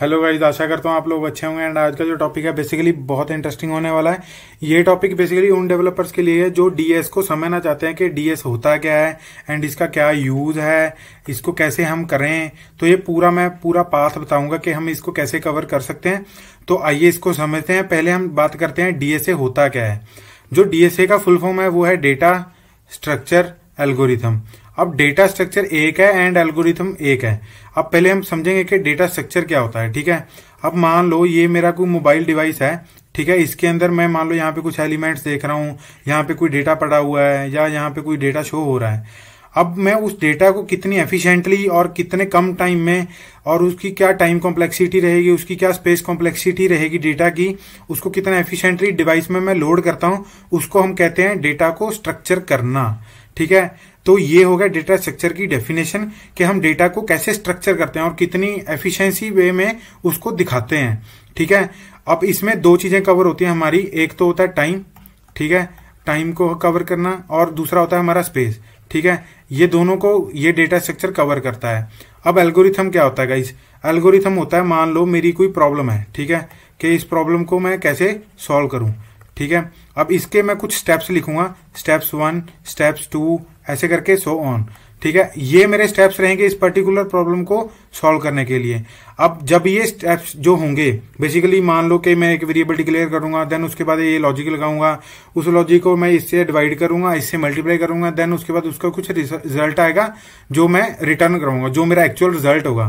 hello guys आशा करता हूँ आप लोग अच्छे होंगे एंड आज का जो टॉपिक है बेसिकली बहुत इंटरेस्टिंग होने वाला है ये टॉपिक बेसिकली उन डेवलपर्स के लिए है जो डीएस को समझना चाहते हैं कि डीएस होता क्या है एंड इसका क्या यूज है इसको कैसे हम करें तो ये पूरा मैं पूरा पाथ बताऊंगा कि हम इसको कैसे कवर कर सकते हैं तो आइए इसको समझते हैं पहले हम बात करते हैं डीएसए होता क्या है जो डीएसए का फुल फॉर्म है वो है डेटा स्ट्रक्चर एल्गोरिथम अब डेटा स्ट्रक्चर एक है एंड एल्गोरिथम एक है अब पहले हम समझेंगे कि डेटा स्ट्रक्चर क्या होता है ठीक है अब मान लो ये मेरा कोई मोबाइल डिवाइस है ठीक है इसके अंदर मैं मान लो यहाँ पे कुछ एलिमेंट्स देख रहा हूँ यहाँ पे कोई डेटा पड़ा हुआ है या यहाँ पे कोई डेटा शो हो रहा है अब मैं उस डेटा को कितनी एफिशिएंटली और कितने कम टाइम में और उसकी क्या टाइम कॉम्प्लेक्सिटी रहेगी उसकी क्या स्पेस कॉम्प्लेक्सिटी रहेगी डेटा की उसको कितना एफिशिएंटली डिवाइस में मैं लोड करता हूँ उसको हम कहते हैं डेटा को स्ट्रक्चर करना ठीक है तो ये हो गया डेटा स्ट्रक्चर की डेफिनेशन कि हम डेटा को कैसे स्ट्रक्चर करते हैं और कितनी एफिशिएंसी वे में उसको दिखाते हैं ठीक है अब इसमें दो चीजें कवर होती हैं हमारी एक तो होता है टाइम ठीक है टाइम को कवर करना और दूसरा होता है हमारा स्पेस ठीक है ये दोनों को ये डेटा स्ट्रक्चर कवर करता है अब एल्गोरिथम क्या होता है गाइस एल्गोरिथम होता है मान लो मेरी कोई प्रॉब्लम है ठीक है कि इस प्रॉब्लम को मैं कैसे सॉल्व करूं ठीक है अब इसके मैं कुछ स्टेप्स लिखूंगा स्टेप्स वन स्टेप्स टू ऐसे करके सो ऑन ठीक है ये मेरे स्टेप्स रहेंगे इस पर्टिकुलर प्रॉब्लम को सॉल्व करने के लिए अब जब ये स्टेप्स जो होंगे बेसिकली मान लो कि मैं एक वेरिएबल डिक्लेयर करूंगा देन उसके बाद ये लॉजिक लगाऊंगा उस लॉजिक को मैं इससे डिवाइड करूंगा इससे मल्टीप्लाई करूंगा देन उसके बाद उसका कुछ रिजल्ट आएगा जो मैं रिटर्न करूंगा जो मेरा एक्चुअल रिजल्ट होगा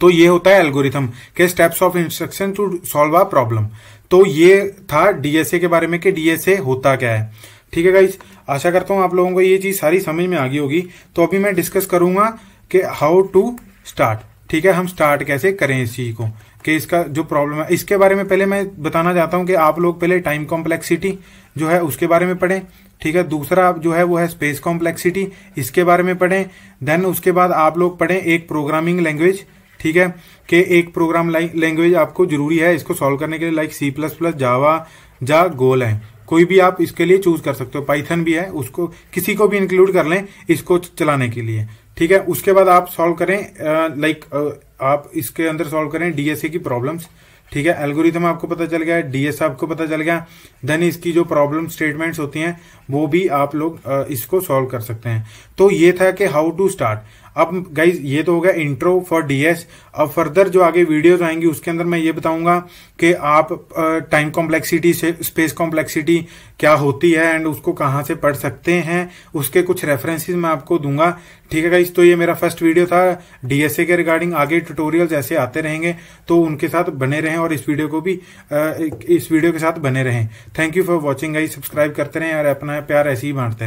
तो ये होता है एल्गोरिथम के steps of instruction to solve a problem तो ये था डीएसए के बारे में कि डीएसए होता क्या है ठीक है गाइज आशा करता हूं आप लोगों को ये चीज सारी समझ में आ गई होगी तो अभी मैं डिस्कस करूंगा कि हाउ टू स्टार्ट ठीक है हम स्टार्ट कैसे करें इस चीज को कि इसका जो प्रॉब्लम है इसके बारे में पहले मैं बताना चाहता हूं कि आप लोग पहले टाइम कॉम्प्लेक्सिटी जो है उसके बारे में पढ़ें ठीक है दूसरा जो है वो है स्पेस कॉम्प्लेक्सिटी इसके बारे में पढ़ें देन उसके बाद आप लोग पढ़ें एक प्रोग्रामिंग लैंग्वेज ठीक है कि एक प्रोग्राम लैंग्वेज आपको जरूरी है इसको सॉल्व करने के लिए like C plus plus Java जा गोल है कोई भी आप इसके लिए चूज कर सकते हो पाइथन भी है उसको किसी को भी इंक्लूड कर लें इसको चलाने के लिए ठीक है उसके बाद आप सॉल्व करें लाइक आप इसके अंदर सॉल्व करें डीएसए की प्रॉब्लम्स ठीक है एल्गोरिथम आपको पता चल गया डीएस आपको पता चल गया देन इसकी जो प्रॉब्लम स्टेटमेंट्स होती हैं वो भी आप लोग इसको सॉल्व कर सकते हैं तो ये था कि हाउ टू स्टार्ट अब गाइज ये तो हो गया इंट्रो फॉर डीएस अब फर्दर जो आगे वीडियोस आएंगी उसके अंदर मैं ये बताऊंगा कि आप टाइम कॉम्प्लेक्सिटी स्पेस कॉम्प्लेक्सिटी क्या होती है एंड उसको कहाँ से पढ़ सकते हैं उसके कुछ रेफरेंसेस मैं आपको दूंगा ठीक है गाइज तो ये मेरा फर्स्ट वीडियो था डीएसए के रिगार्डिंग आगे ट्यूटोरियल ऐसे आते रहेंगे तो उनके साथ बने रहें और इस वीडियो को भी इस वीडियो के साथ बने रहें thank you for watching guys subscribe करते रहें और अपना प्यार ऐसे ही बांटते रहें